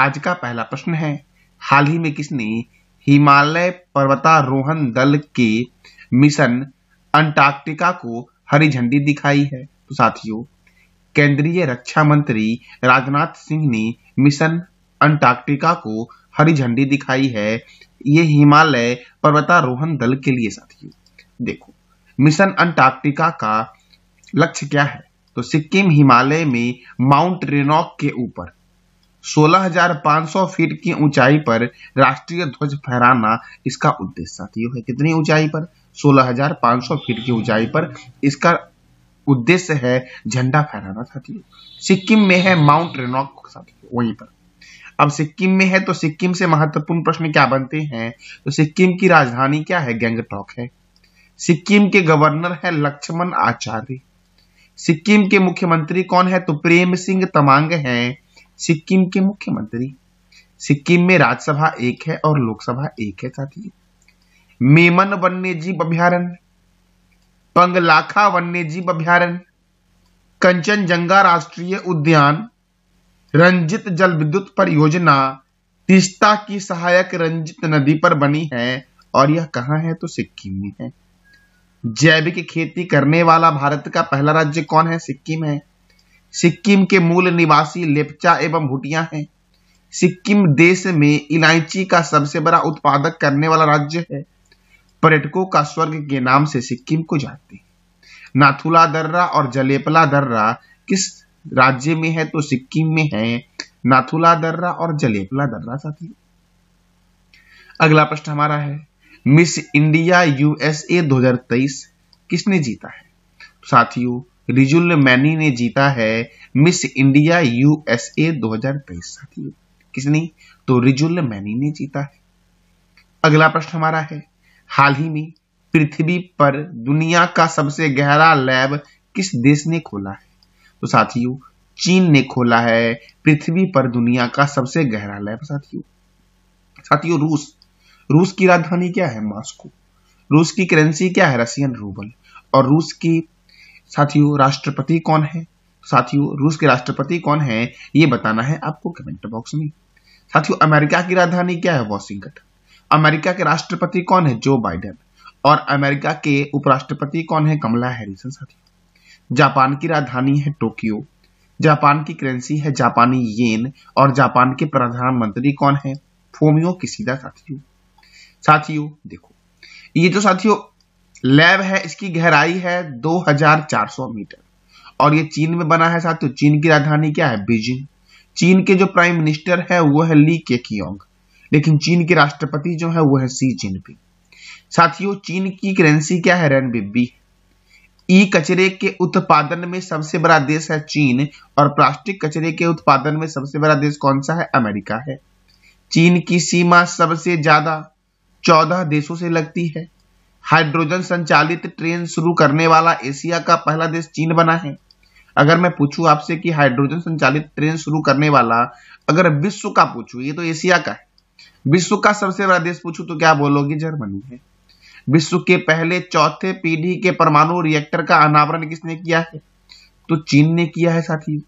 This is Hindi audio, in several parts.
आज का पहला प्रश्न है हाल ही में किसने हिमालय पर्वतारोहण दल के मिशन अंटार्कटिका को हरी झंडी दिखाई है तो साथियों केंद्रीय रक्षा मंत्री राजनाथ सिंह ने मिशन अंटार्कटिका को हरी झंडी दिखाई है ये हिमालय पर्वतारोहण दल के लिए साथियों देखो मिशन अंटार्कटिका का लक्ष्य क्या है तो सिक्किम हिमालय में माउंट रेनॉक के ऊपर 16,500 फीट की ऊंचाई पर राष्ट्रीय ध्वज फहराना इसका उद्देश्य साथियों है कितनी ऊंचाई पर 16,500 फीट की ऊंचाई पर इसका उद्देश्य है झंडा फहराना साथियों सिक्किम में है माउंट रेनॉक साथियों वहीं पर अब सिक्किम में है तो सिक्किम से महत्वपूर्ण प्रश्न क्या बनते हैं तो सिक्किम की राजधानी क्या है गैंगटॉक है सिक्किम के गवर्नर है लक्ष्मण आचार्य सिक्किम के मुख्यमंत्री कौन है तो प्रेम सिंह तमांग हैं सिक्किम के मुख्यमंत्री सिक्किम में राज्यसभा एक है और लोकसभा एक है साथियों मेमन वन्य जीव अभ्यारण पंगलाखा वन्य जीव अभ्यारण्य कंचनजंगा राष्ट्रीय उद्यान रंजित जल विद्युत परियोजना तिस्ता की सहायक रंजित नदी पर बनी है और यह कहा है तो सिक्किम में है जैविक खेती करने वाला भारत का पहला राज्य कौन है सिक्किम है सिक्किम के मूल निवासी लेपचा एवं भुटिया हैं सिक्किम देश में इलायची का सबसे बड़ा उत्पादक करने वाला राज्य है पर्यटकों का स्वर्ग के नाम से सिक्किम को जानते हैं नाथुला दर्रा और जलेपला दर्रा किस राज्य में है तो सिक्किम में है नाथुला दर्रा और जलेपला दर्रा साथियों अगला प्रश्न हमारा है मिस इंडिया यूएसए 2023 किसने जीता है साथियों रिजुल मैनी ने जीता है मिस इंडिया यूएसए 2023 साथियों किसने तो रिजुल मैनी ने जीता है अगला प्रश्न हमारा है हाल ही में पृथ्वी पर दुनिया का सबसे गहरा लैब किस देश ने खोला है तो साथियों चीन ने खोला है पृथ्वी पर दुनिया का सबसे गहरा लैब साथियों साथियों रूस रूस की राजधानी क्या है मॉस्को रूस की करेंसी क्या है रशियन रूबल और रूस की साथियों राष्ट्रपति कौन है साथियों रूस के राष्ट्रपति कौन है ये बताना है आपको कमेंट बॉक्स में साथियों अमेरिका की राजधानी क्या है वॉशिंगटन अमेरिका के राष्ट्रपति कौन है जो बाइडेन और अमेरिका के उपराष्ट्रपति कौन है कमला हैरिसन साथियों जापान की राजधानी है टोक्यो जापान की करेंसी है जापानी येन और जापान के प्रधानमंत्री कौन है फोमियो किसीदा साथियों साथियों देखो ये जो साथियों लैब है इसकी गहराई है 2400 मीटर और ये चीन में बना है साथियों चीन की राजधानी क्या है बीजिंग चीन के जो प्राइम मिनिस्टर है वो है ली के लेकिन चीन के राष्ट्रपति जो है वो है सी जिनपिंग साथियों चीन की करेंसी क्या है रेनबिबी ई कचरे के उत्पादन में सबसे बड़ा देश है चीन और प्लास्टिक कचरे के उत्पादन में सबसे बड़ा देश कौन सा है अमेरिका है चीन की सीमा सबसे ज्यादा चौदह देशों से लगती है हाइड्रोजन संचालित ट्रेन शुरू करने वाला एशिया का पहला देश चीन बना है अगर मैं पूछूं आपसे कि हाइड्रोजन संचालित ट्रेन शुरू करने वाला अगर विश्व का पूछूं ये तो एशिया का है विश्व का सबसे बड़ा देश पूछूं तो क्या बोलोगे जर्मनी है विश्व के पहले चौथे पीढ़ी के परमाणु रिएक्टर का अनावरण किसने किया है तो चीन ने किया है साथी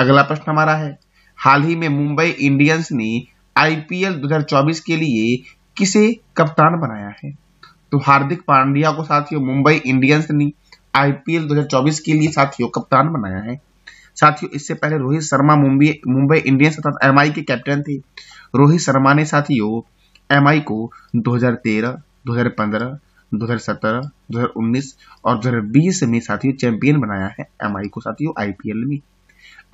अगला प्रश्न हमारा है हाल ही में मुंबई इंडियंस ने आईपीएल दो के लिए किसे कप्तान बनाया है तो हार्दिक पांड्या को साथियों मुंबई इंडियंस ने आईपीएल 2024 के लिए साथियों कप्तान बनाया है साथियों इससे पहले रोहित शर्मा मुंबई मुंबई इंडियंस तथा एम के कैप्टन थे रोहित शर्मा ने साथियों एम को 2013, 2015, 2017, 2019 और 2020 में साथियों चैंपियन बनाया है एम को साथियों आईपीएल में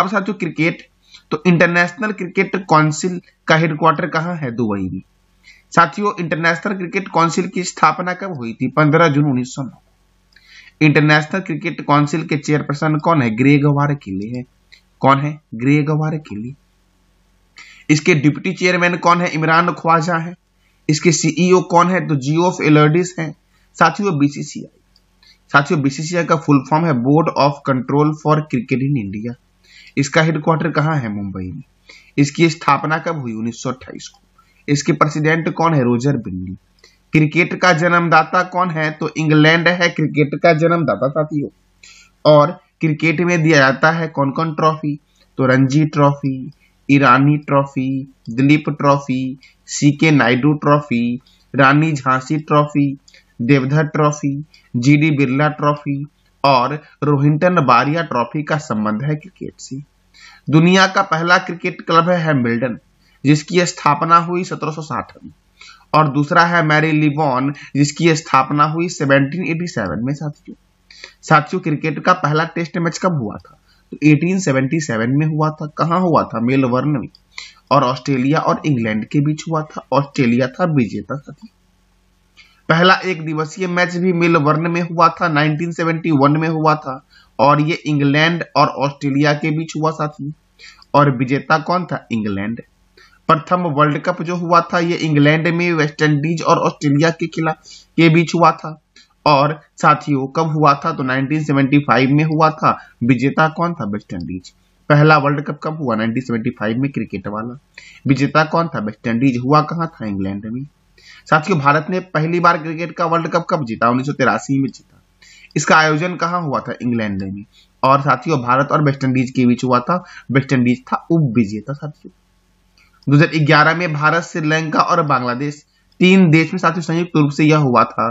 अब साथियों क्रिकेट तो इंटरनेशनल क्रिकेट काउंसिल का हेडक्वार्टर कहाँ है दुबई में साथियों इंटरनेशनल क्रिकेट काउंसिल की स्थापना कब हुई थी 15 जून उन्नीस इंटरनेशनल क्रिकेट काउंसिल के चेयरपर्सन कौन है ग्रे गवार किले है कौन है ग्रे गवार किले इसके डिप्टी चेयरमैन कौन है इमरान ख्वाजा है इसके सीईओ कौन है तो जी ऑफ एलर्डिस है साथियों बीसीसीआई साथियों बीसीसीआई का फुल फॉर्म है Board of Control for Cricket in India इसका हेडक्वार्टर कहाँ है मुंबई में इसकी स्थापना कब हुई उन्नीस को इसके प्रेसिडेंट कौन है रोजर बिल्ली क्रिकेट का जन्मदाता कौन है तो इंग्लैंड है क्रिकेट का जन्मदाता साथियों और क्रिकेट में दिया जाता है कौन कौन ट्रॉफी तो Ranji trophy Irani trophy Duleep trophy C K Naidu trophy Rani Jhansi trophy Deodhar trophy G D Birla trophy और रोहिंटन बारिया ट्रॉफी का संबंध है क्रिकेट से दुनिया का पहला क्रिकेट क्लब है हैमिल्टन जिसकी स्थापना हुई सत्रह में और दूसरा है मैरी लिवॉन जिसकी स्थापना हुई 1787 में साथियों साथियों क्रिकेट का पहला टेस्ट मैच कब हुआ था तो 1877 में हुआ था कहा हुआ था मेलबर्न में और ऑस्ट्रेलिया और इंग्लैंड के बीच हुआ था ऑस्ट्रेलिया था विजेता साथियों पहला एक दिवसीय मैच भी मेलबर्न में हुआ था 1971 में हुआ था और ये इंग्लैंड और ऑस्ट्रेलिया के बीच हुआ साथियों और विजेता कौन था इंग्लैंड प्रथम वर्ल्ड कप जो हुआ था ये इंग्लैंड में वेस्ट इंडीज और ऑस्ट्रेलिया के खिलाफ के बीच हुआ था और साथियों कब हुआ था तो 1975 में हुआ था विजेता कौन था वेस्ट इंडीज पहला वर्ल्ड कप कब हुआ 1975 में क्रिकेट वाला विजेता कौन था वेस्ट इंडीज हुआ कहाँ था इंग्लैंड में साथियों भारत ने पहली बार क्रिकेट का वर्ल्ड कप कब जीता उन्नीस में जीता इसका आयोजन कहाँ हुआ था इंग्लैंड में और साथियों भारत और वेस्ट इंडीज के बीच हुआ था वेस्ट इंडीज था उप विजेता साथियों 2011 में भारत श्रीलंका और बांग्लादेश तीन देश में साथियों संयुक्त रूप से यह हुआ था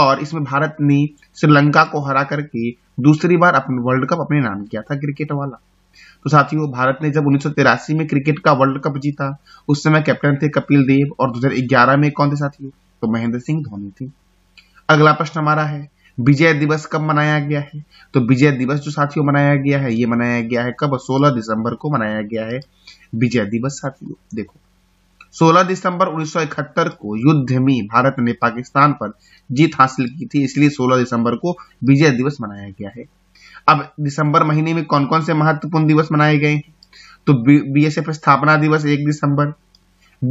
और इसमें भारत ने श्रीलंका को हरा करके दूसरी बार अपने वर्ल्ड कप अपने नाम किया था क्रिकेट वाला तो साथियों भारत ने जब उन्नीस में क्रिकेट का वर्ल्ड कप जीता उस समय कैप्टन थे कपिल देव और 2011 में कौन थे साथियों तो महेंद्र सिंह धोनी थे अगला प्रश्न हमारा है विजय दिवस कब मनाया गया है तो विजय दिवस जो साथियों मनाया गया है ये मनाया गया है कब 16 दिसंबर को मनाया गया है विजय दिवस साथियों देखो 16 दिसंबर 1971 को युद्ध में भारत ने पाकिस्तान पर जीत हासिल की थी इसलिए 16 दिसंबर को विजय दिवस मनाया गया है अब दिसंबर महीने में कौन कौन से महत्वपूर्ण दिवस मनाए गए हैं तो बीएसएफ स्थापना दिवस एक दिसंबर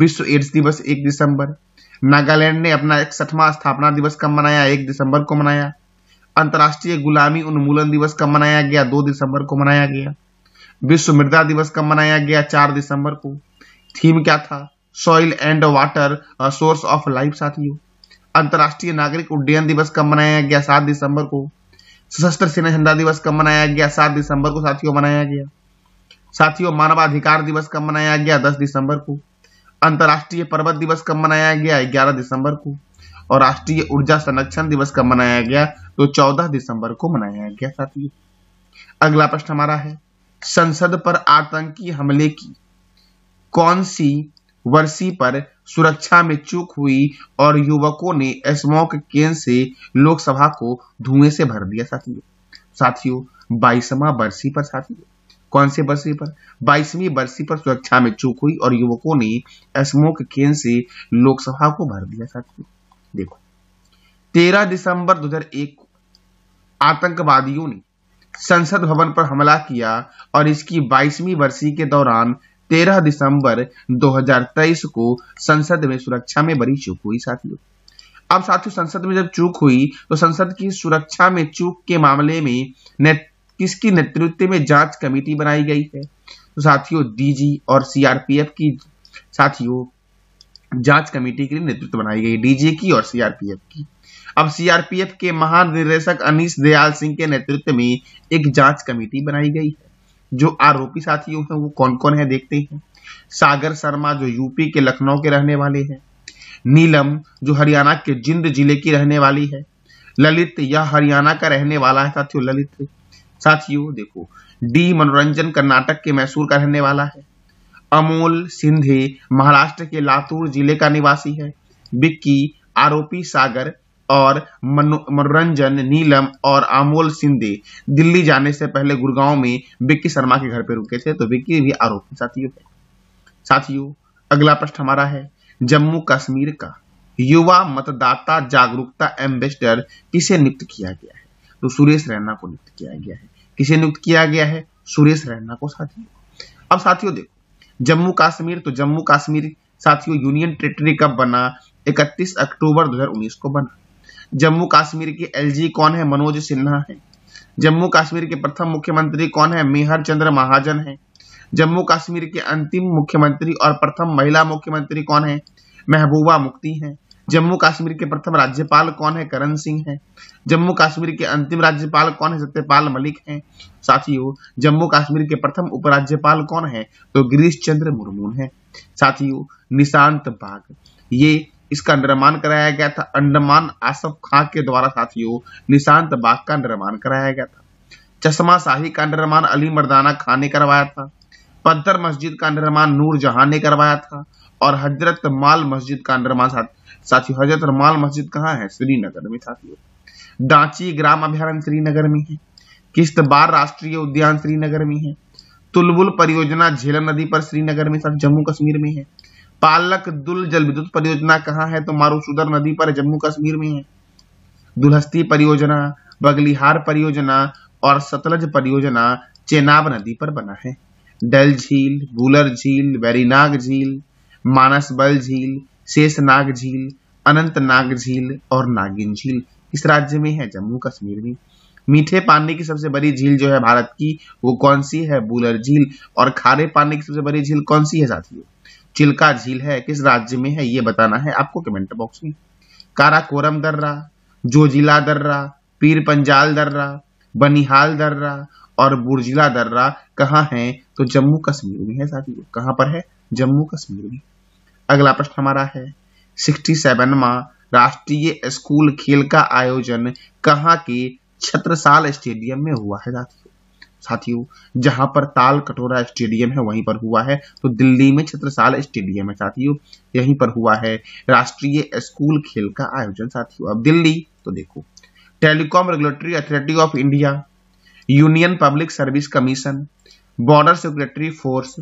विश्व एड्स दिवस एक दिसंबर नागालैंड ने अपना इकसठवा स्थापना दिवस कब मनाया एक दिसंबर को मनाया अंतर्राष्ट्रीय गुलामी उन्मूलन दिवस कब मनाया गया दो दिसंबर को मनाया गया विश्व मृदा दिवस कब मनाया गया चार दिसंबर को थीम क्या था soil and water source of life साथियों अंतर्राष्ट्रीय नागरिक उड्डयन दिवस कब मनाया गया सात दिसंबर को सशस्त्र सेना झंडा दिवस कब मनाया गया सात दिसंबर को साथियों मनाया गया साथियों मानवाधिकार दिवस कब मनाया गया दस दिसंबर को अंतर्राष्ट्रीय पर्वत दिवस कब मनाया गया ग्यारह दिसंबर को और राष्ट्रीय ऊर्जा संरक्षण दिवस कब मनाया गया तो चौदह दिसंबर को मनाया गया साथियों अगला प्रश्न हमारा है संसद पर आतंकी हमले की कौन सी वर्षी पर सुरक्षा में चूक हुई और युवकों ने स्मोक केन से लोकसभा को धुएं से भर दिया साथियों साथियों बाईसवा बरसी पर साथियों कौन से बरसी पर बाईसवीं बरसी पर सुरक्षा में चूक हुई और युवकों ने स्मोक केन से लोकसभा को भर दिया साथियों देखो तेरह दिसंबर 2001 आतंकवादियों ने संसद भवन पर हमला किया और इसकी 22वीं वर्षी के दौरान 13 दिसंबर 2023 को संसद में सुरक्षा में बड़ी चूक हुई साथियों अब साथियों संसद में जब चूक हुई तो संसद की सुरक्षा में चूक के मामले में ने, किसकी नेतृत्व में जांच कमेटी बनाई गई है तो साथियों डीजी और सीआरपीएफ की साथियों जांच कमेटी के लिए नेतृत्व बनाई गई डीजी की और सीआरपीएफ की अब सीआरपीएफ के महानिदेशक अनिश दयाल सिंह के नेतृत्व में एक जांच कमेटी बनाई गई है जो आरोपी साथियों हैं वो कौन कौन है देखते हैं सागर शर्मा जो यूपी के लखनऊ के रहने वाले हैं नीलम जो हरियाणा के जिंद जिले की रहने वाली है ललित यह हरियाणा का रहने वाला है साथियों ललित साथियों देखो डी मनोरंजन कर्नाटक के मैसूर का रहने वाला है अमोल सिंधे महाराष्ट्र के लातूर जिले का निवासी है बिक्की आरोपी सागर और मनोरंजन नीलम और आमोल सिंधे दिल्ली जाने से पहले गुड़गांव में विक्की शर्मा के घर पर रुके थे तो विक्की भी आरोपी साथियों है साथियों अगला प्रश्न हमारा है जम्मू कश्मीर का युवा मतदाता जागरूकता एम्बेसडर किसे नियुक्त किया गया है तो सुरेश रैना को नियुक्त किया गया है किसे नियुक्त किया गया है सुरेश रैना को साथियों अब साथियों देखो जम्मू कश्मीर तो जम्मू कश्मीर साथियों यूनियन टेरिटरी कब बना 31 अक्टूबर 2019 को बना जम्मू कश्मीर के एलजी कौन है मनोज सिन्हा है जम्मू कश्मीर के प्रथम मुख्यमंत्री कौन है मेहर चंद्र महाजन है जम्मू कश्मीर के अंतिम मुख्यमंत्री और प्रथम महिला मुख्यमंत्री कौन है महबूबा मुफ्ती है जम्मू कश्मीर के प्रथम राज्यपाल कौन है करण सिंह है जम्मू कश्मीर के अंतिम राज्यपाल कौन है सत्यपाल मलिक है साथियों जम्मू कश्मीर के प्रथम उपराज्यपाल कौन है तो गिरीश चंद्र मुर्मू है साथियों निशांत बाग ये इसका निर्माण कराया गया था अंडमान आसफ खां के द्वारा साथियों निशांत बाग का निर्माण कराया गया था चश्मा शाही का निर्माण अली मर्दाना खान ने करवाया था पद्दर मस्जिद का निर्माण नूर जहां ने करवाया था और हजरत माल मस्जिद का निर्माण साथियों हजरत माल मस्जिद कहाँ है श्रीनगर में साथियों डांची ग्राम अभ्यारण श्रीनगर में है किश्तबार राष्ट्रीय उद्यान श्रीनगर में है तुलबुल परियोजना झेलम नदी पर श्रीनगर में साथ जम्मू कश्मीर में है पालक दुल जल विद्युत परियोजना कहाँ है तो मारूसुदर नदी पर जम्मू कश्मीर में है दुलहस्ती परियोजना बगलिहार परियोजना और सतलज परियोजना चेनाब नदी पर बना है डल झील बुलर झील वैरीनाग झील मानसबल झील शेषनाग झील अनंतनाग झील और नागिन झील इस राज्य में है जम्मू कश्मीर में मीठे पानी की सबसे बड़ी झील जो है भारत की वो कौन सी है बुलर झील और खारे पानी की सबसे बड़ी झील कौन सी है साथियों चिल्का झील है किस राज्य में है ये बताना है आपको कमेंट बॉक्स में काराकोरम दर्रा जोजिला दर्रा पीर पंजाल दर्रा बनिहाल दर्रा और बुर्जिला दर्रा कहाँ है तो जम्मू कश्मीर में है साथियों कहाँ पर है जम्मू कश्मीर में अगला प्रश्न हमारा है सिक्सटी सेवनवा राष्ट्रीय स्कूल खेल का आयोजन कहाँ के छत्रसाल स्टेडियम में हुआ है साथियों साथियों जहां पर ताल कटोरा स्टेडियम है वहीं पर हुआ है तो दिल्ली में छत्रसाल स्टेडियम है साथियों यहीं पर हुआ है राष्ट्रीय स्कूल खेल का आयोजन साथियों अब दिल्ली तो देखो Telecom Regulatory Authority of India Union Public Service Commission Border Security Force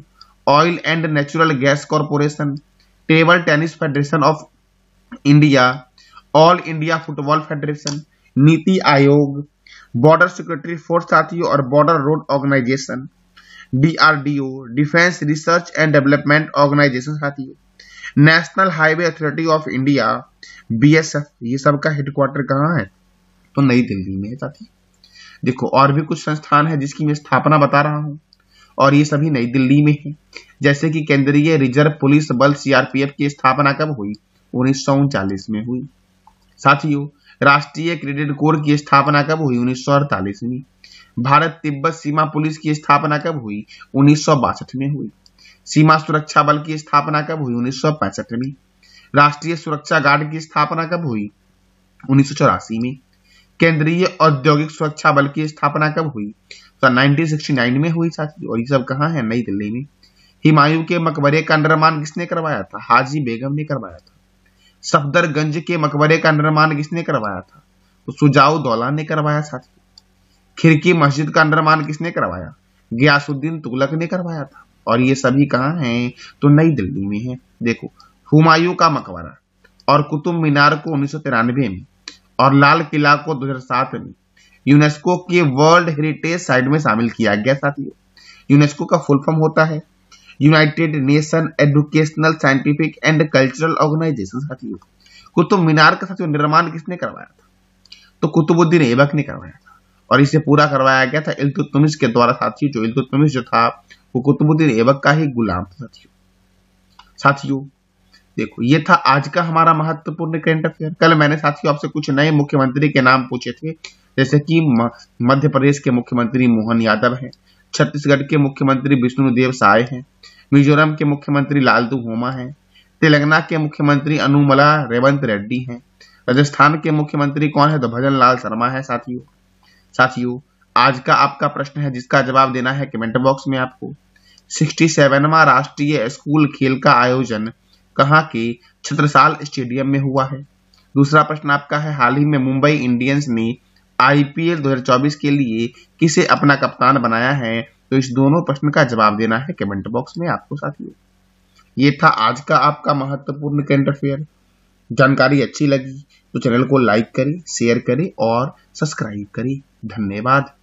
Oil and Natural Gas Corporation Table Tennis Federation of India All India Football Federation NITI Aayog Border Security Force साथियों और Border Road Organisation DRDO Defence Research and Development Organisation साथियों National Highway Authority of India BSF ये सब का हेडक्वार्टर कहाँ है तो नई दिल्ली में साथी देखो और भी कुछ संस्थान है जिसकी मैं स्थापना बता रहा हूँ और ये सभी नई दिल्ली में है जैसे कि केंद्रीय रिजर्व पुलिस बल सीआरपीएफ की स्थापना कब हुई उन्नीस में हुई साथियों राष्ट्रीय क्रेडिट कोर की स्थापना कब हुई उन्नीस में भारत तिब्बत सीमा पुलिस की स्थापना कब हुई उन्नीस में हुई सीमा सुरक्षा बल की स्थापना कब हुई उन्नीस में राष्ट्रीय सुरक्षा गार्ड की स्थापना कब हुई उन्नीस में केंद्रीय औद्योगिक सुरक्षा बल की स्थापना कब हुई तो 1969 में हुई साथी और ये सब कहाँ है नई दिल्ली में हिमायू के मकबरे का निर्माण किसने करवाया था हाजी बेगम ने करवाया था सफदरगंज के मकबरे का निर्माण किसने करवाया था तो सुजाऊ दौला ने करवाया साथियों खिड़की मस्जिद का निर्माण किसने करवाया गयासुद्दीन तुगलक ने करवाया था और ये सभी कहाँ हैं तो नई दिल्ली में है देखो हुमायूं का मकबरा और कुतुब मीनार को उन्नीस में और लाल किला को 2007 में यूनेस्को के वर्ल्ड हेरिटेज साइट में शामिल किया गया साथियों यूनेस्को का फुल फॉर्म होता है United Nation Educational Scientific and Cultural Organisation साथियों कुतुब मीनार का साथियों निर्माण किसने करवाया था तो कुतुबुद्दीन ऐबक ने करवाया था और इसे पूरा करवाया गया था इल्तुतमिश के द्वारा साथियों जो इल्तुतमिश जो था वो कुतुबुद्दीन ऐबक का ही गुलाम था साथियों साथियों देखो ये था आज का हमारा महत्वपूर्ण करंट अफेयर कल मैंने साथियों आपसे कुछ नए मुख्यमंत्री के नाम पूछे थे जैसे कि मध्य प्रदेश के मुख्यमंत्री मोहन यादव हैं छत्तीसगढ़ के मुख्यमंत्री विष्णुदेव साय हैं मिजोरम के मुख्यमंत्री लालदू होमा हैं तेलंगाना के मुख्यमंत्री अनुमला रेवंत रेड्डी हैं राजस्थान के मुख्यमंत्री कौन है तो भजन लाल शर्मा है साथियों साथियों आज का आपका प्रश्न है जिसका जवाब देना है कमेंट बॉक्स में आपको सिक्सटी सेवनवा राष्ट्रीय स्कूल खेल का आयोजन कहाँ के छत्रसाल स्टेडियम में हुआ है दूसरा प्रश्न आपका है हाल ही में मुंबई इंडियंस ने आईपीएल 2024 के लिए किसे अपना कप्तान बनाया है तो इस दोनों प्रश्न का जवाब देना है कमेंट बॉक्स में आपको साथियों ये था आज का आपका महत्वपूर्ण करंट अफेयर जानकारी अच्छी लगी तो चैनल को लाइक करें शेयर करें और सब्सक्राइब करें धन्यवाद